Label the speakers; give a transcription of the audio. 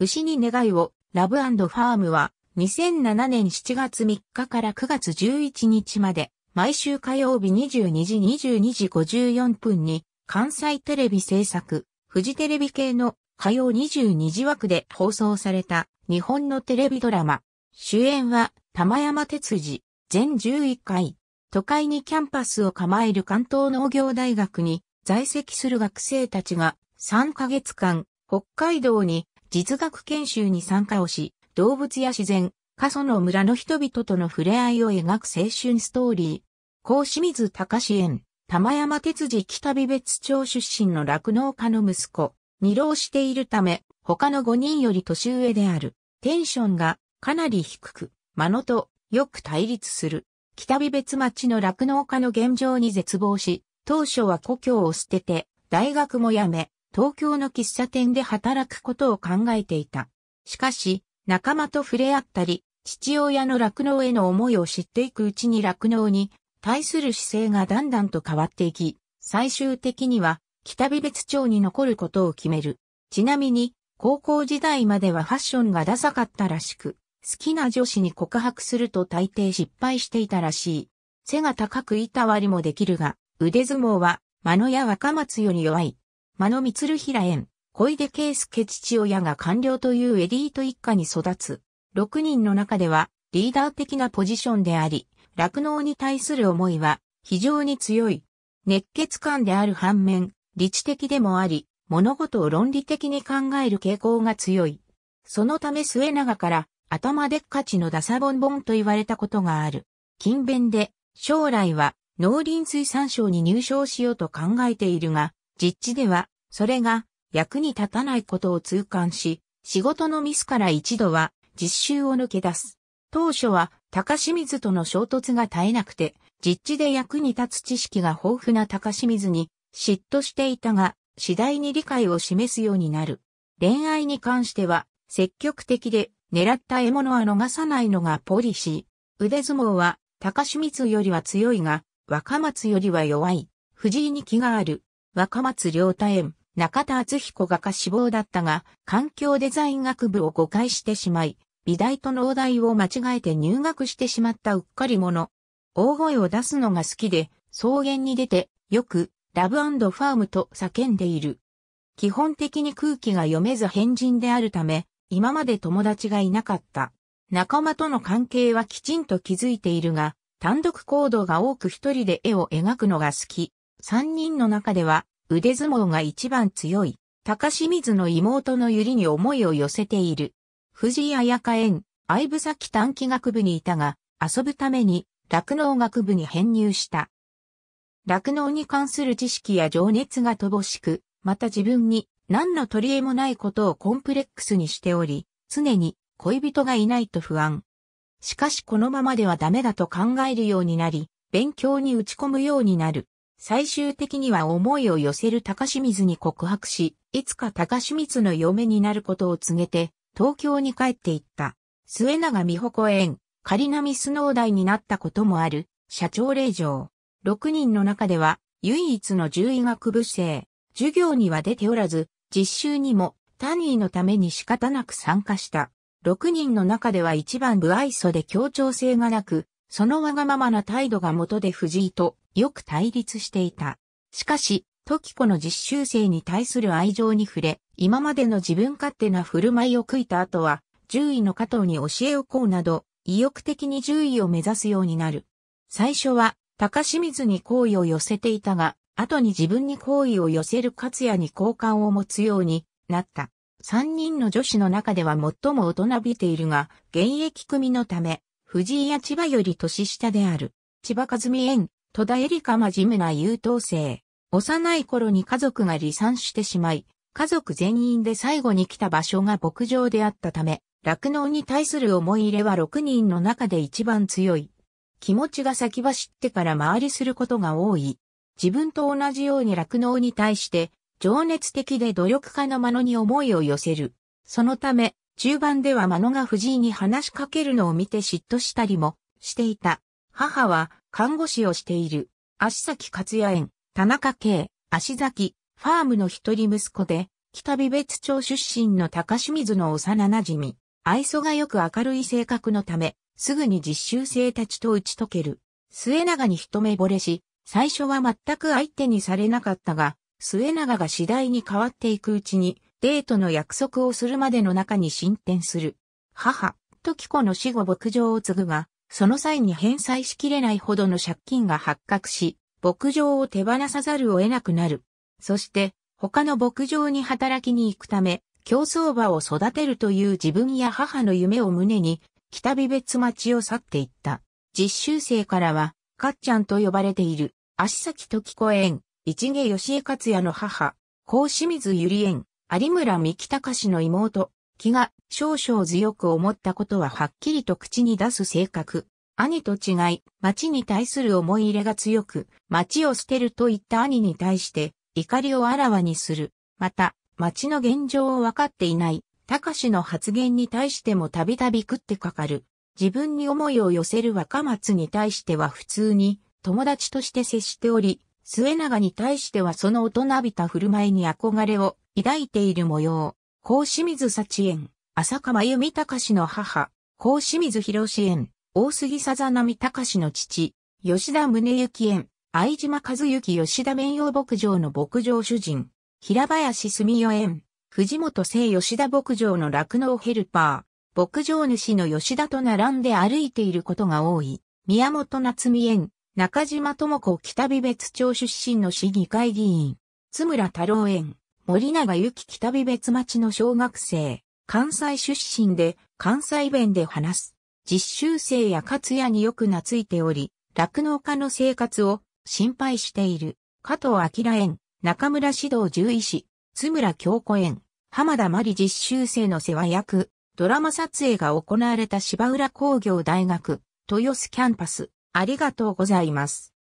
Speaker 1: 牛に願いを、ラブファームは、2007年7月3日から9月11日まで、毎週火曜日22時22時54分に、関西テレビ制作、フジテレビ系の火曜22時枠で放送された日本のテレビドラマ。主演は玉山哲司、全11回。都会にキャンパスを構える関東農業大学に在籍する学生たちが3ヶ月間北海道に実学研修に参加をし、動物や自然、過疎の村の人々との触れ合いを描く青春ストーリー。高清水隆園、玉山哲次北美別町出身の落農家の息子、二浪しているため、他の5人より年上である。テンションがかなり低く、間野とよく対立する。北美別町の落農家の現状に絶望し、当初は故郷を捨てて、大学も辞め、東京の喫茶店で働くことを考えていた。しかし、仲間と触れ合ったり、父親の酪農への思いを知っていくうちに酪農に対する姿勢がだんだんと変わっていき、最終的には北美別町に残ることを決める。ちなみに、高校時代まではファッションがダサかったらしく、好きな女子に告白すると大抵失敗していたらしい。背が高く板割りもできるが、腕相撲は、間野や若松より弱い。間野光平園、小出圭介父親が官僚というエリート一家に育つ。6人の中ではリーダー的なポジションであり、酪農に対する思いは非常に強い。熱血感である反面、理知的でもあり、物事を論理的に考える傾向が強い。そのため末永から頭でっかちのダサボンボンと言われたことがある。勤勉で将来は農林水産省に入省しようと考えているが、実地では、それが役に立たないことを痛感し、仕事のミスから一度は実習を抜け出す。当初は高清水との衝突が絶えなくて、実地で役に立つ知識が豊富な高清水に嫉妬していたが、次第に理解を示すようになる。恋愛に関しては、積極的で狙った獲物は逃さないのがポリシー。腕相撲は高清水よりは強いが、若松よりは弱い。藤井に気がある。若松良太園、中田敦彦画家志望だったが、環境デザイン学部を誤解してしまい、美大と農大を間違えて入学してしまったうっかり者。大声を出すのが好きで、草原に出て、よく、ラブファームと叫んでいる。基本的に空気が読めず変人であるため、今まで友達がいなかった。仲間との関係はきちんと築いているが、単独行動が多く一人で絵を描くのが好き。三人の中では腕相撲が一番強い、高清水の妹のゆりに思いを寄せている。藤井彩香園、相武崎短期学部にいたが、遊ぶために落農学部に編入した。落農に関する知識や情熱が乏しく、また自分に何の取り柄もないことをコンプレックスにしており、常に恋人がいないと不安。しかしこのままではダメだと考えるようになり、勉強に打ち込むようになる。最終的には思いを寄せる高清水に告白し、いつか高清水の嫁になることを告げて、東京に帰っていった。末永美穂子園、仮並スノー大になったこともある、社長令嬢。6人の中では、唯一の獣医学部生。授業には出ておらず、実習にも、タニーのために仕方なく参加した。6人の中では一番不愛想で協調性がなく、そのわがままな態度が元で藤井とよく対立していた。しかし、時子の実習生に対する愛情に触れ、今までの自分勝手な振る舞いを悔いた後は、獣医の加藤に教えをこうなど、意欲的に獣医を目指すようになる。最初は、高清水に好意を寄せていたが、後に自分に好意を寄せる勝也に好感を持つようになった。三人の女子の中では最も大人びているが、現役組のため、藤井や千葉より年下である、千葉和美園、戸田恵梨香真面目な優等生。幼い頃に家族が離散してしまい、家族全員で最後に来た場所が牧場であったため、酪農に対する思い入れは6人の中で一番強い。気持ちが先走ってから回りすることが多い。自分と同じように酪農に対して、情熱的で努力家の間野に思いを寄せる。そのため、中盤ではマノが藤井に話しかけるのを見て嫉妬したりもしていた。母は看護師をしている。足崎勝也園、田中圭、足崎、ファームの一人息子で、北美別町出身の高清水の幼馴染。愛想がよく明るい性格のため、すぐに実習生たちと打ち解ける。末永に一目惚れし、最初は全く相手にされなかったが、末永が次第に変わっていくうちに、デートの約束をするまでの中に進展する。母、時子の死後牧場を継ぐが、その際に返済しきれないほどの借金が発覚し、牧場を手放さざるを得なくなる。そして、他の牧場に働きに行くため、競争馬を育てるという自分や母の夢を胸に、北美別町を去っていった。実習生からは、かっちゃんと呼ばれている、足先時子園、市毛吉江克也の母、高清水ゆり園、有村三木隆の妹、木が少々強く思ったことははっきりと口に出す性格。兄と違い、町に対する思い入れが強く、町を捨てるといった兄に対して、怒りをあらわにする。また、町の現状を分かっていない、隆の発言に対してもたびたび食ってかかる。自分に思いを寄せる若松に対しては普通に友達として接しており、末永に対してはその大人びた振る舞いに憧れを抱いている模様。高清水幸園、浅香真由美隆の母、高清水博士園、大杉さざなみ隆の父、吉田宗幸園、愛島和幸吉田綿陽牧場の牧場主人、平林住代園、藤本聖吉田牧場の酪農ヘルパー、牧場主の吉田と並んで歩いていることが多い、宮本夏美園、中島智子北美別町出身の市議会議員、津村太郎園、森永幸北美別町の小学生、関西出身で関西弁で話す。実習生や活屋によく懐いており、酪農家の生活を心配している。加藤明園、中村指導獣医師、津村京子園、浜田真理実習生の世話役、ドラマ撮影が行われた芝浦工業大学、豊洲キャンパス。ありがとうございます。